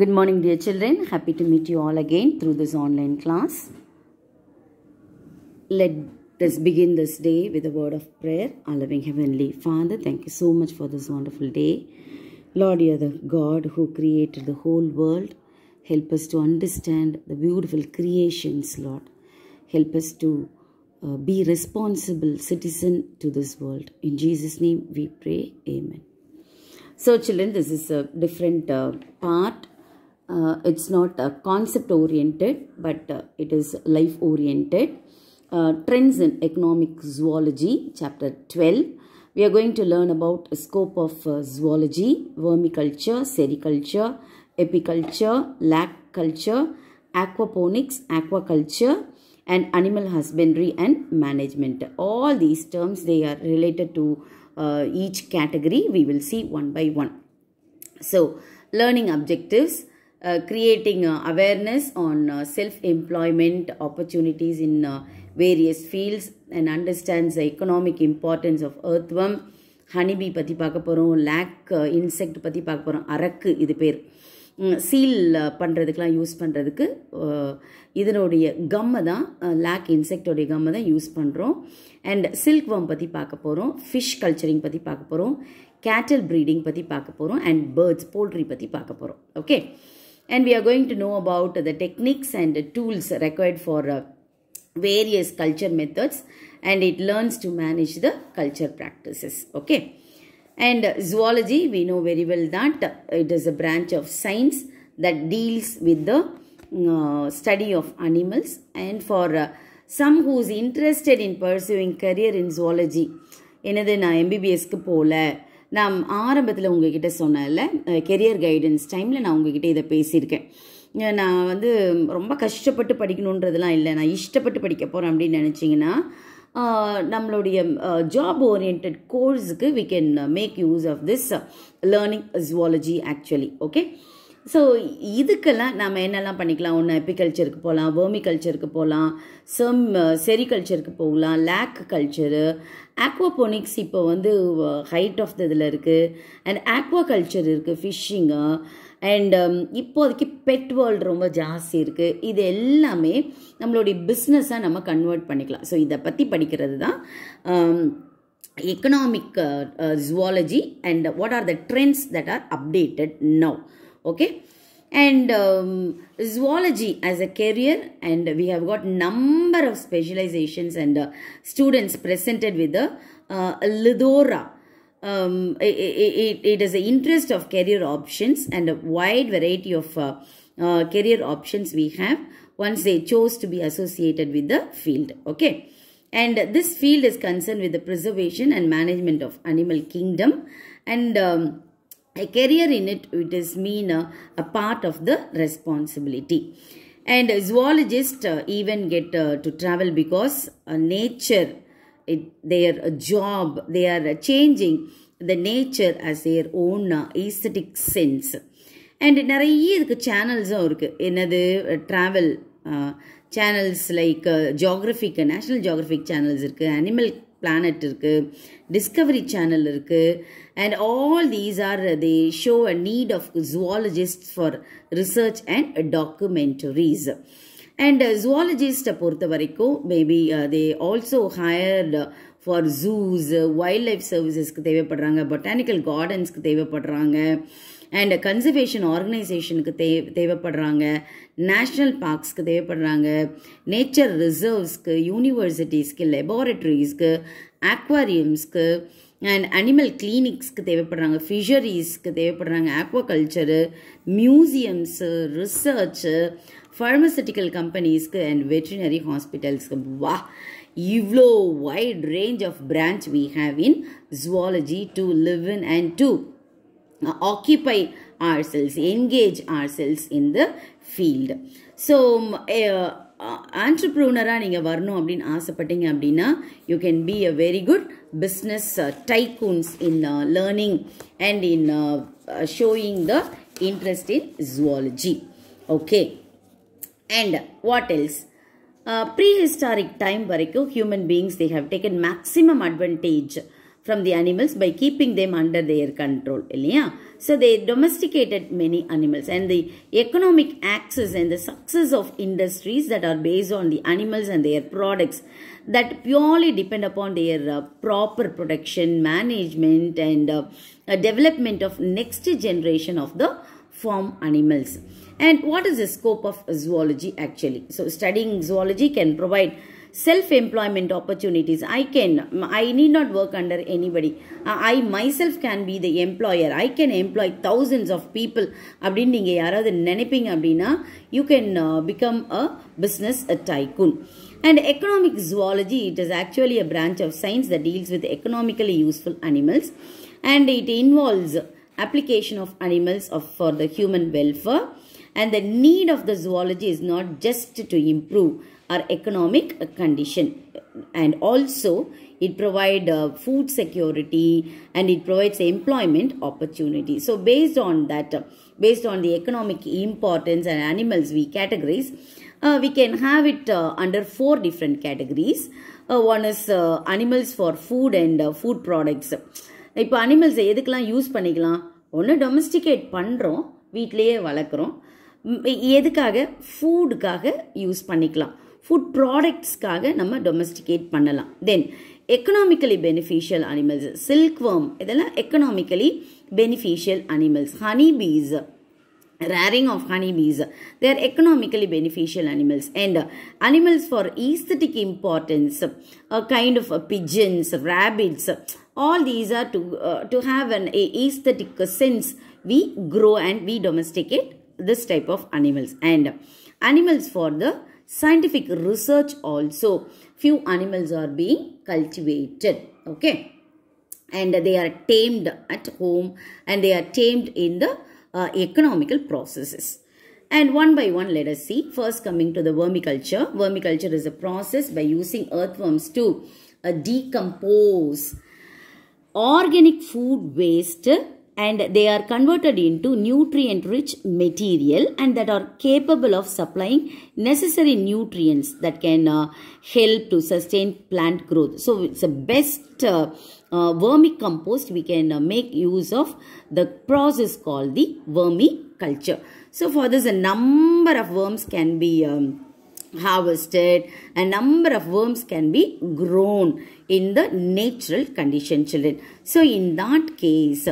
Good morning dear children. Happy to meet you all again through this online class. Let us begin this day with a word of prayer. Our loving Heavenly Father, thank you so much for this wonderful day. Lord, you are the God who created the whole world. Help us to understand the beautiful creations, Lord. Help us to uh, be responsible citizen to this world. In Jesus' name we pray. Amen. So children, this is a different uh, part uh, it's not a uh, concept oriented but uh, it is life oriented uh, trends in economic zoology chapter 12 we are going to learn about scope of uh, zoology vermiculture sericulture apiculture lac culture aquaponics aquaculture and animal husbandry and management all these terms they are related to each category we will see one by one so learning objectives uh, creating uh, awareness on uh, self-employment opportunities in uh, various fields and understands the economic importance of earthworm honeybee பற்றி பார்க்க போகிறோம் lakh insect uh, பற்றி பார்க்க போகிறோம் அரக்கு இது பேர் seal uh, பண்ணுறதுக்கெலாம் use பண்ணுறதுக்கு இதனுடைய கம்மை தான் லேக் இன்செக்டோடைய கம்மை தான் யூஸ் பண்ணுறோம் அண்ட் சில்க் வம் பற்றி பார்க்க போகிறோம் ஃபிஷ் கல்ச்சரிங் பற்றி பார்க்க போகிறோம் கேட்டல் ப்ரீடிங் பற்றி பார்க்க போகிறோம் அண்ட் பேர்ட்ஸ் போல்ட்ரி பற்றி பார்க்க போகிறோம் okay and we are going to know about the techniques and the tools required for uh, various culture methods and it learns to manage the culture practices. Okay. And zoology, we know very well that it is a branch of science that deals with the uh, study of animals and for uh, some who's interested in pursuing career in zoology என்னது நான் எம்பிபிஎஸ்க்கு போகல நான் ஆரம்பத்தில் உங்ககிட்ட சொன்னதில்ல career guidance டைமில் நான் உங்ககிட்ட இதை பேசியிருக்கேன் நான் வந்து ரொம்ப கஷ்டப்பட்டு படிக்கணுன்றதுலாம் இல்லை நான் இஷ்டப்பட்டு படிக்க போகிறேன் அப்படின்னு நினச்சிங்கன்னா நம்மளுடைய ஜாப் ஓரியன்ட் கோர்ஸுக்கு we can make use of this learning zoology actually okay so இதுக்கெல்லாம் நம்ம என்னெல்லாம் பண்ணிக்கலாம் ஒன்று எப்பிகல்ச்சருக்கு uh, போகலாம் வேர்மி கல்ச்சருக்கு போகலாம் செம் செரிகல்ச்சருக்கு போகலாம் லேக் கல்ச்சரு ஆக்வாபோனிக்ஸ் இப்போ வந்து ஹைட் ஆஃப் த இதில் இருக்குது அண்ட் ஆக்வா கல்ச்சர் இருக்குது ஃபிஷ்ஷிங்கு அண்ட் இப்போதைக்கு பெட் வேர்ல்டு ரொம்ப ஜாஸ்தி இருக்குது இது எல்லாமே நம்மளுடைய பிஸ்னஸாக நம்ம கன்வெர்ட் பண்ணிக்கலாம் ஸோ இதை பற்றி படிக்கிறது தான் um, economic uh, uh, zoology and what are the trends that are updated now okay and um, zoology as a career and we have got number of specializations and uh, students presented with the uh, Lidora. Um, it, it, it is the interest of career options and a wide variety of uh, uh, career options we have once they chose to be associated with the field. Okay. And this field is concerned with the preservation and management of animal kingdom and um, a career in it, it is mean a, a part of the responsibility. And zoologists uh, even get uh, to travel because uh, nature, it, their job, they are changing the nature as their own uh, aesthetic sense. and நிறைய இதுக்கு channels இருக்குது என்னது travel channels like geographic geographic geographic channels இருக்குது Animal Planet, இருக்குது Discovery channel இருக்குது and all these are they show a need of zoologist for research and documentaries and ஜுவாலஜிஸ்ட்டை பொறுத்த வரைக்கும் maybe they also hired for zoos wildlife சர்வீசஸ்க்கு தேவைப்படுறாங்க botanical கார்டன்ஸ்க்கு தேவைப்படுறாங்க அண்ட் கன்சர்வேஷன் ஆர்கனைசேஷனுக்கு தே தேவைப்படுறாங்க நேஷ்னல் பார்க்ஸ்க்கு தேவைப்படுறாங்க நேச்சர் ரிசர்வ்ஸ்க்கு யூனிவர்சிட்டிஸ்க்கு லெபார்ட்ரிஸ்க்கு aquariums and animal clinics fisheries aquaculture museums research pharmaceutical companies and veterinary hospitals wow evlo wide range of branch we have in zoology to live in and to occupy ourselves engage ourselves in the field so eh, ஆண்டர்ப்ரூனராக நீங்கள் வரணும் அப்படின்னு ஆசைப்பட்டீங்க அப்படின்னா you can be a very good business tycoons in learning and in showing the interest in zoology okay and what else prehistoric time வரைக்கும் human beings they have taken maximum advantage from the animals by keeping them under their control இல்லையா so they domesticated many animals and the economic access and the success of industries that are based on the animals and their products that purely depend upon their uh, proper production management and uh, development of next generation of the farm animals and what is the scope of zoology actually so studying zoology can provide self-employment opportunities. I can, I need not work under anybody. Uh, I myself can be the employer. I can employ thousands of people. அப்படின்னு நீங்கள் யாராவது நினைப்பீங்க அப்படின்னா you can become a business a tycoon. And economic zoology, it is actually a branch of science that deals with economically useful animals and it involves application of animals of, for the human welfare and the need of the zoology is not just to improve our economic condition and also it provide uh, food security and it provides employment opportunity so based on that uh, based on the economic importance and animals we categories uh, we can have it uh, under four different categories uh, one is uh, animals for food and uh, food products இப்போ அனிமல்ஸை எதுக்கெலாம் use பண்ணிக்கலாம் ஒன்று domesticate பண்ணுறோம் வீட்டிலையே வளர்க்குறோம் எதுக்காக ஃபூடுக்காக use பண்ணிக்கலாம் Food products kāga nama domesticate then Then economically beneficial animals, silkworm இதெல்லாம் economically beneficial animals. Honeybees, Raring rearing of honeybees. They are economically beneficial animals and animals for aesthetic importance, a kind of pigeons, rabbits, all these are to, uh, to have an aesthetic sense. We grow and we domesticate this type of animals and animals for the scientific research also few animals are being cultivated okay and they are tamed at home and they are tamed in the uh, economical processes and one by one let us see first coming to the vermiculture vermiculture is a process by using earthworms to uh, decompose organic food waste and they are converted into nutrient-rich material and that are capable of supplying necessary nutrients that can uh, help to sustain plant growth. So it's the best uh, uh, vermicompost we can uh, make use of the process called the vermiculture. So for this a number of worms can be um, harvested a number of worms can be grown in the natural condition children so in that case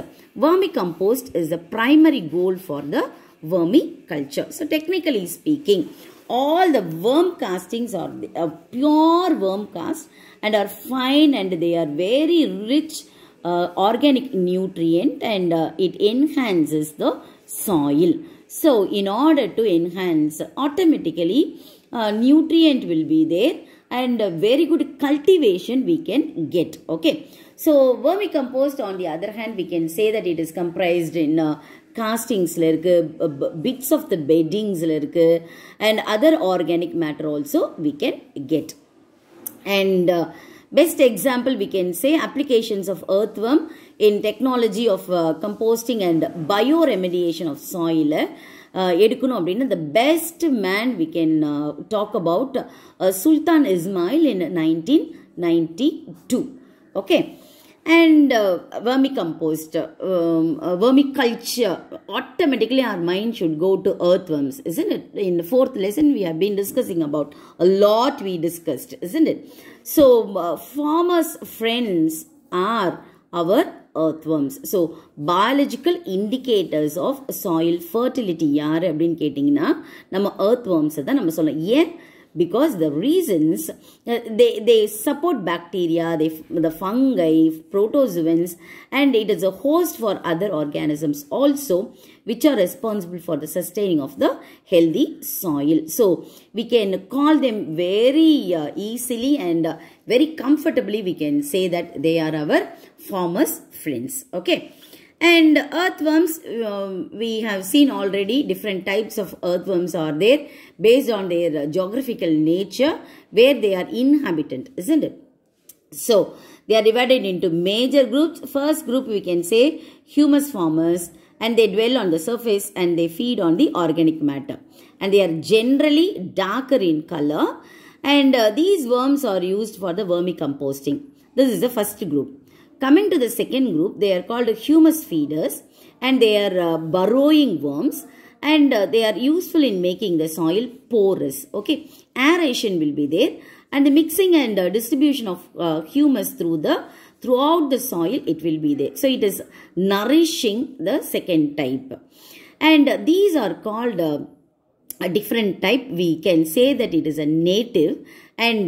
vermicompost is the primary goal for the vermiculture so technically speaking all the worm castings are a pure worm cast and are fine and they are very rich uh, organic nutrient and uh, it enhances the soil so in order to enhance automatically uh, nutrient will be there and very good cultivation we can get okay so vermicompost on the other hand we can say that it is comprised in uh, castings like bits of the beddings like and other organic matter also we can get and uh, best example we can say applications of earthworm in technology of uh, composting and bioremediation of soil எடுக்கணும் அப்படின்னு the best man we can talk about Sultan Ismail in nineteen ninety two okay and uh, vermicompost, um, uh, vermiculture, automatically our mind should go to earthworms, isn't it? In the fourth lesson, we have been discussing about a lot we discussed, isn't it? So, uh, farmers' friends are our earthworms. So, biological indicators of soil fertility யார் அப்படின்னு கேட்டிங்கன்னா நம்ம earthworms தான் நம்ம சொல்லலாம் ஏன் because the reasons uh, they, they support bacteria, they, the fungi, protozoans and it is a host for other organisms also which are responsible for the sustaining of the healthy soil. So, we can call them very uh, easily and uh, very comfortably we can say that they are our farmers friends. Okay. And earthworms, uh, we have seen already different types of earthworms are there based on their uh, geographical nature where they are inhabitant, isn't it? So, they are divided into major groups. First group we can say humus formers and they dwell on the surface and they feed on the organic matter. And they are generally darker in color and uh, these worms are used for the vermicomposting. This is the first group. Coming to the second group, they are called humus feeders and they are uh, burrowing worms and uh, they are useful in making the soil porous. Okay, aeration will be there and the mixing and uh, distribution of uh, humus through the throughout the soil it will be there. So, it is nourishing the second type and these are called uh, a different type we can say that it is a native and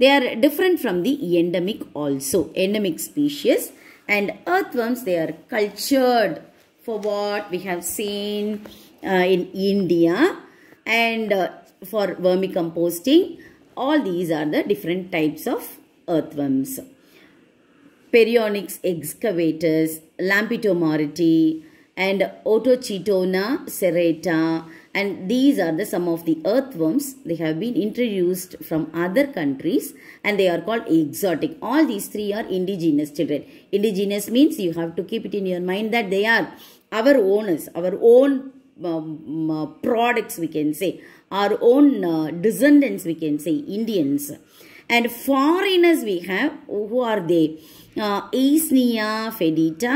they are different from the endemic also endemic species and earthworms they are cultured for what we have seen uh, in India and uh, for vermicomposting all these are the different types of earthworms Perionyx excavatus Lampitomariti and Otochitona serrata and these are the some of the earthworms they have been introduced from other countries and they are called exotic all these three are indigenous children indigenous means you have to keep it in your mind that they are our owners our own um, uh, products we can say our own uh, descendants we can say indians and foreigners we have who are they uh, Isnia fedita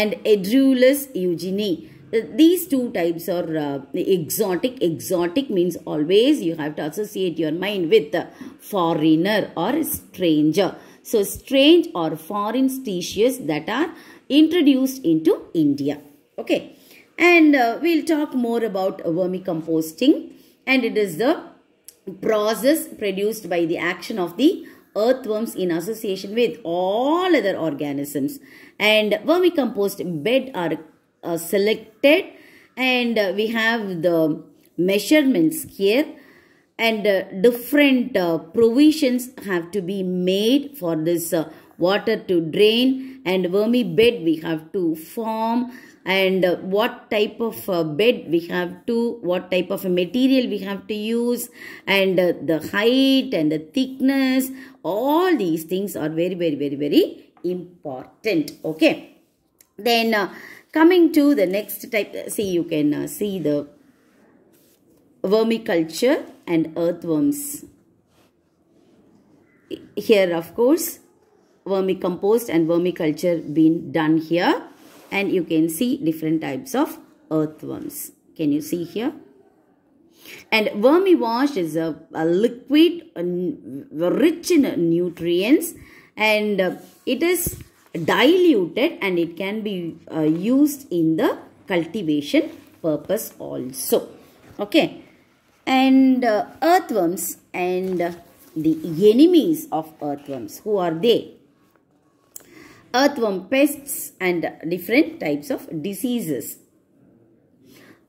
and Edrulus eugenie uh, these two types are uh, exotic. Exotic means always you have to associate your mind with foreigner or stranger. So strange or foreign species that are introduced into India. Okay. And uh, we'll talk more about vermicomposting. And it is the process produced by the action of the earthworms in association with all other organisms. And vermicompost bed are uh, selected and uh, we have the measurements here and uh, different uh, provisions have to be made for this uh, water to drain and vermi bed we have to form and uh, what type of bed we have to what type of material we have to use and the height and the thickness all these things are very very very very important okay then Coming to the next type, see you can uh, see the vermiculture and earthworms. Here of course vermicompost and vermiculture being done here and you can see different types of earthworms. Can you see here? And vermiwash is a, a liquid a, rich in nutrients and uh, it is diluted and it can be uh, used in the cultivation purpose also. Okay. And uh, earthworms and the enemies of earthworms. Who are they? Earthworm pests and different types of diseases.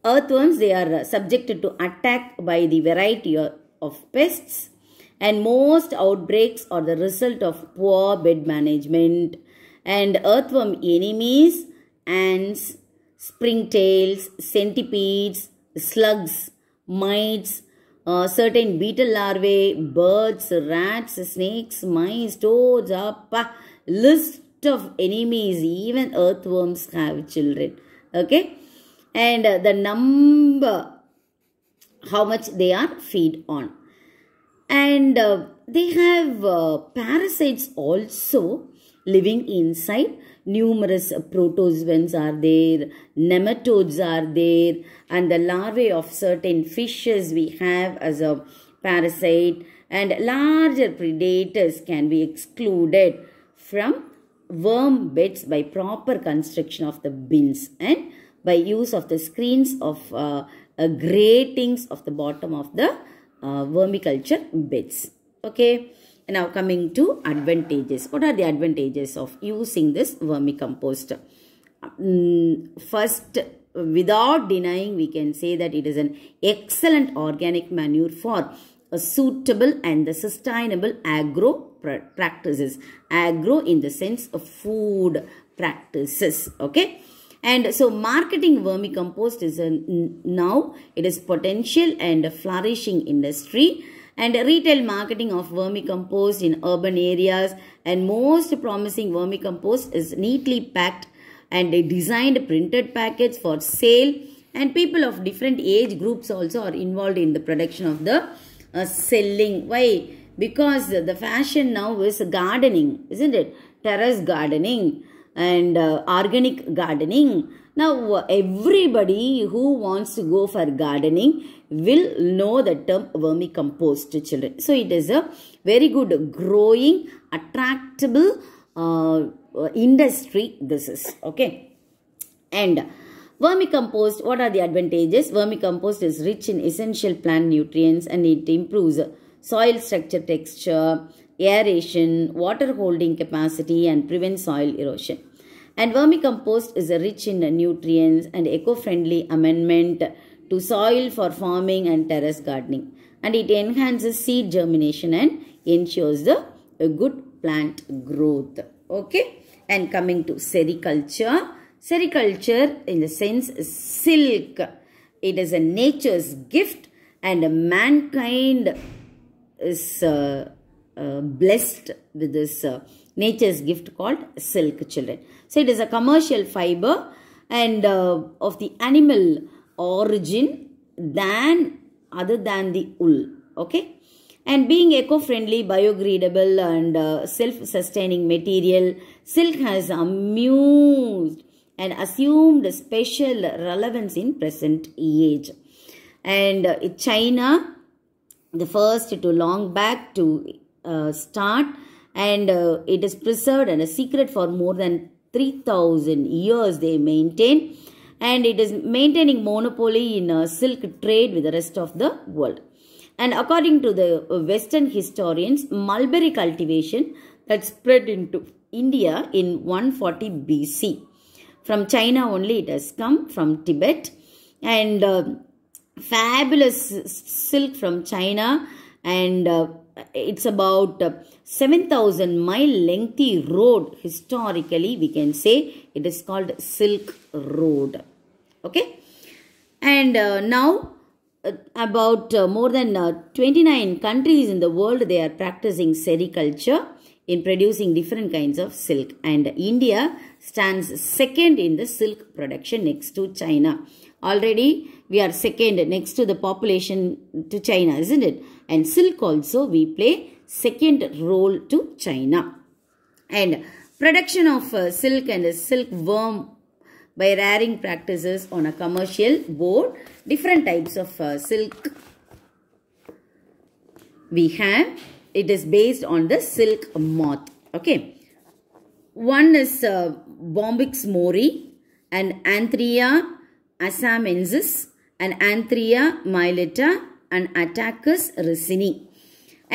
Earthworms, they are subjected to attack by the variety of pests and most outbreaks are the result of poor bed management, and earthworm enemies, ants, springtails, centipedes, slugs, mites, uh, certain beetle larvae, birds, rats, snakes, mice, toads, a list of enemies, even earthworms have children. Okay. And uh, the number, how much they are feed on. And uh, they have uh, parasites also living inside. Numerous protozoans are there, nematodes are there and the larvae of certain fishes we have as a parasite and larger predators can be excluded from worm beds by proper construction of the bins and by use of the screens of uh, uh, gratings of the bottom of the uh, vermiculture beds. Okay now coming to advantages. What are the advantages of using this vermicompost? Mm, first, without denying, we can say that it is an excellent organic manure for a suitable and the sustainable agro practices. Agro in the sense of food practices. Okay. And so marketing vermicompost is a, now it is potential and flourishing industry and retail marketing of vermicompost in urban areas and most promising vermicompost is neatly packed and a designed printed package for sale and people of different age groups also are involved in the production of the uh, selling. Why? Because the fashion now is gardening, isn't it? Terrace gardening and uh, organic gardening. Now, everybody who wants to go for gardening will know the term vermicompost, children. So, it is a very good growing, attractable uh, industry this is. Okay. And vermicompost, what are the advantages? Vermicompost is rich in essential plant nutrients and it improves soil structure texture aeration, water holding capacity and prevent soil erosion. And vermicompost is rich in nutrients and eco-friendly amendment to soil for farming and terrace gardening. And it enhances seed germination and ensures the good plant growth. Okay. And coming to sericulture. Sericulture in the sense silk. It is a nature's gift and mankind is uh, uh, blessed with this uh, nature's gift called silk children. So it is a commercial fiber and uh, of the animal origin than other than the wool. Okay. And being eco-friendly, biodegradable and uh, self-sustaining material, silk has amused and assumed special relevance in present age. And uh, China, the first to long back to uh, start and uh, it is preserved and a secret for more than 3000 years they maintain and it is maintaining monopoly in uh, silk trade with the rest of the world and according to the western historians mulberry cultivation that spread into india in 140 bc from china only it has come from tibet and uh, fabulous silk from china and uh, it's about uh, 7000 mile lengthy road historically we can say it is called silk road okay and uh, now uh, about uh, more than uh, 29 countries in the world they are practicing sericulture in producing different kinds of silk and india stands second in the silk production next to china already we are second next to the population to china isn't it and silk also we play second role to China. And production of uh, silk and uh, silk worm by raring practices on a commercial board. Different types of uh, silk we have. It is based on the silk moth. Okay. One is uh, Bombyx mori and Anthria asamensis and Anthria mylitta and attackers resini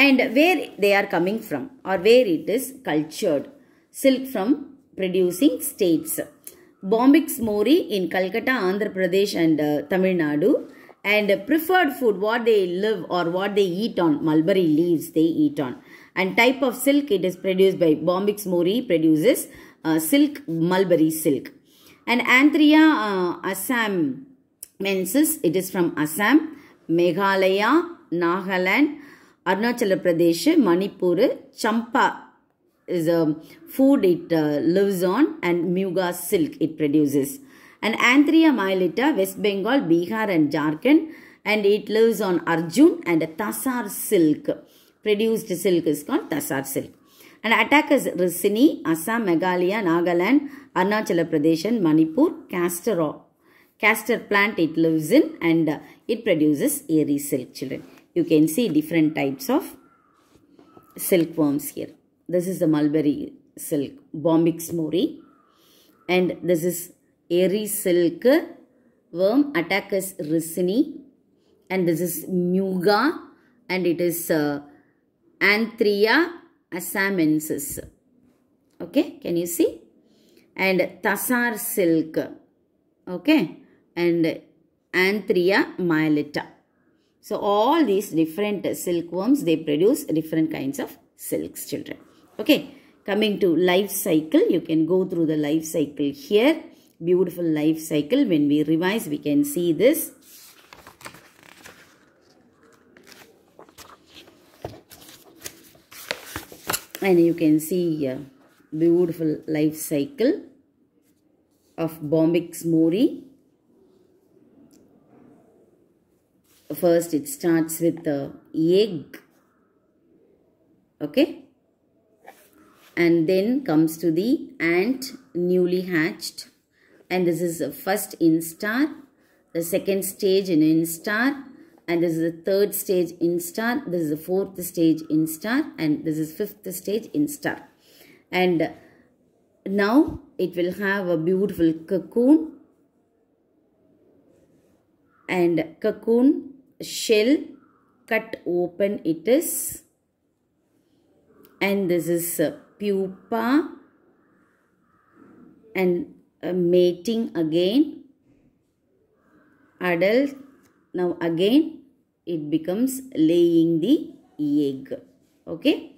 and where they are coming from or where it is cultured. Silk from producing states. Bombyx mori in Calcutta, Andhra Pradesh and uh, Tamil Nadu and preferred food what they live or what they eat on mulberry leaves they eat on and type of silk it is produced by Bombyx mori produces uh, silk mulberry silk and Anthria uh, assam it is from Assam Meghalaya Nagaland Arunachal Pradesh Manipur சம்பா is food it lives on and muga silk it produces and Antheraea mylitta West Bengal Bihar and Jharkhand and it lives on arjun and tasar silk produced silk is கான் tasar silk and Attacus ricini Assam Meghalaya Nagaland Arunachal பிரதேசன் மணிப்பூர் காஸ்டரா Castor plant it lives in and uh, it produces airy silk children. You can see different types of silkworms here. This is the mulberry silk, Bombyx mori. And this is airy silk worm, Attacus ricini. And this is muga and it is uh, Anthria asamensis. Okay, can you see? And tassar silk. Okay and Anthria myelita. So all these different silkworms, they produce different kinds of silks children. Okay, coming to life cycle, you can go through the life cycle here. Beautiful life cycle. When we revise, we can see this. And you can see a beautiful life cycle of Bombyx mori first it starts with the egg okay and then comes to the ant newly hatched and this is the first instar the second stage in instar and this is the third stage instar this is the fourth stage instar and this is fifth stage instar and now it will have a beautiful cocoon and cocoon shell cut open it is and this is uh, pupa and uh, mating again adult now again it becomes laying the egg okay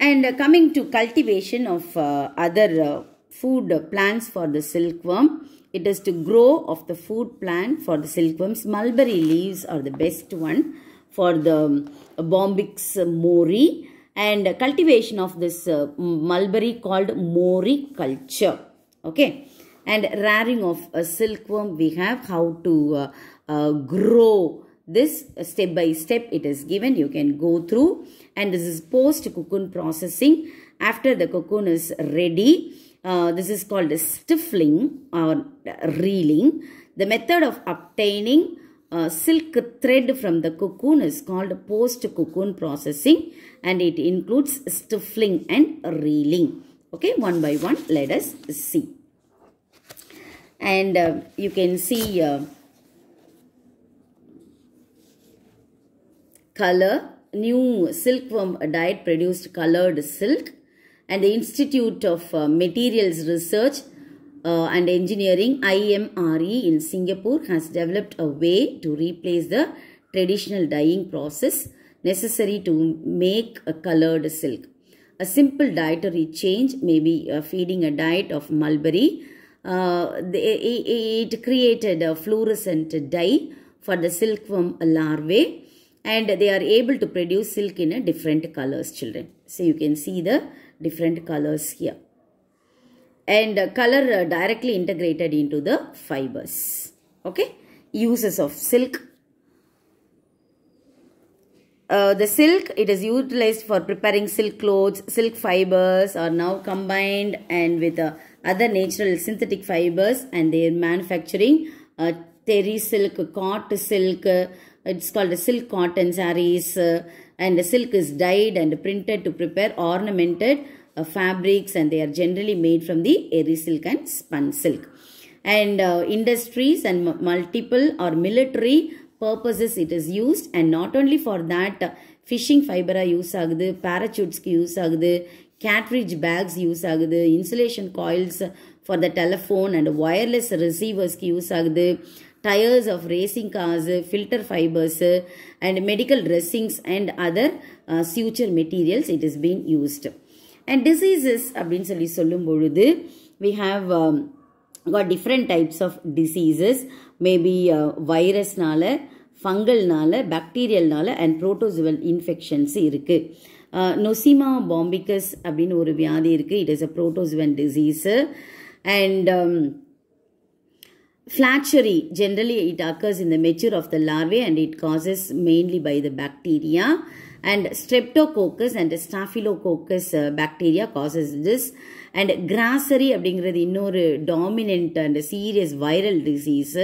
and uh, coming to cultivation of uh, other uh, food plants for the silkworm it is to grow of the food plant for the silkworms. Mulberry leaves are the best one for the um, Bombyx mori and cultivation of this uh, mulberry called mori culture. Okay. And rearing of a silkworm we have how to uh, uh, grow this step by step it is given you can go through and this is post cocoon processing after the cocoon is ready uh, this is called a stiffling or reeling. The method of obtaining uh, silk thread from the cocoon is called post-cocoon processing and it includes stiffling and reeling. Okay, one by one, let us see. And uh, you can see uh, color, new silkworm dyed produced colored silk and the Institute of uh, Materials Research uh, and Engineering IMRE in Singapore has developed a way to replace the traditional dyeing process necessary to make a colored silk. A simple dietary change may be uh, feeding a diet of mulberry. Uh, they, it created a fluorescent dye for the silkworm larvae and they are able to produce silk in a different colors children. So you can see the different colors here and uh, color uh, directly integrated into the fibers okay uses of silk uh, the silk it is utilized for preparing silk clothes silk fibers are now combined and with uh, other natural synthetic fibers and they are manufacturing uh, terry silk cot silk uh, it's called silk cotton sarees and silk is dyed and printed to prepare ornamented uh, fabrics and they are generally made from the airy silk and spun silk. And uh, industries and multiple or military purposes it is used and not only for that uh, fishing use, use parachute use, use cartridge bags use, use insulation coils for the telephone and wireless receivers use, use tires of racing cars, filter fibers and medical dressings and other uh, suture materials it is being used. And diseases அப்படின்னு சொல்லி சொல்லும் பொழுது we have um, got different types of diseases maybe uh, virusனால ஃபங்கல்னால பாக்டீரியல்னால and protozoal infections இருக்குது Nosema bombycis அப்படின்னு ஒரு வியாதி இருக்குது it is a protozoan disease and Flatchery, generally it occurs in the mature of the larvae and it causes mainly by the bacteria and streptococcus and staphylococcus bacteria causes this and grassery அப்படிங்கிறது இன்னொரு dominant and serious viral disease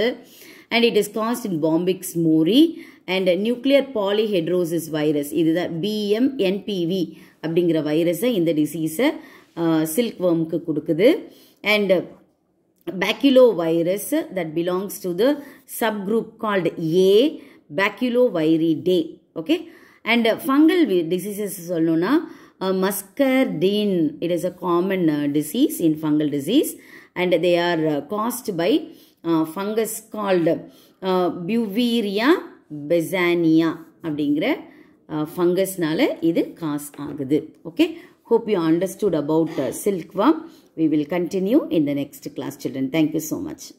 and it is caused in bombyx mori and nuclear polyhedrosis virus இதுதான் BMNPV அப்படிங்கிற வைரஸை இந்த டிசீஸை silkworm வர்முக்கு கொடுக்குது and baculovirus that belongs to the subgroup called A baculoviridae. Okay. And uh, fungal diseases solona uh, muscardine. It is a common uh, disease in fungal disease and they are uh, caused by uh, fungus called uh, Buveria besania fungus ஃபங்கஸ்னால இது cause ஆகுது Okay, hope you understood about silkworm. We will continue in the next class children. Thank you so much.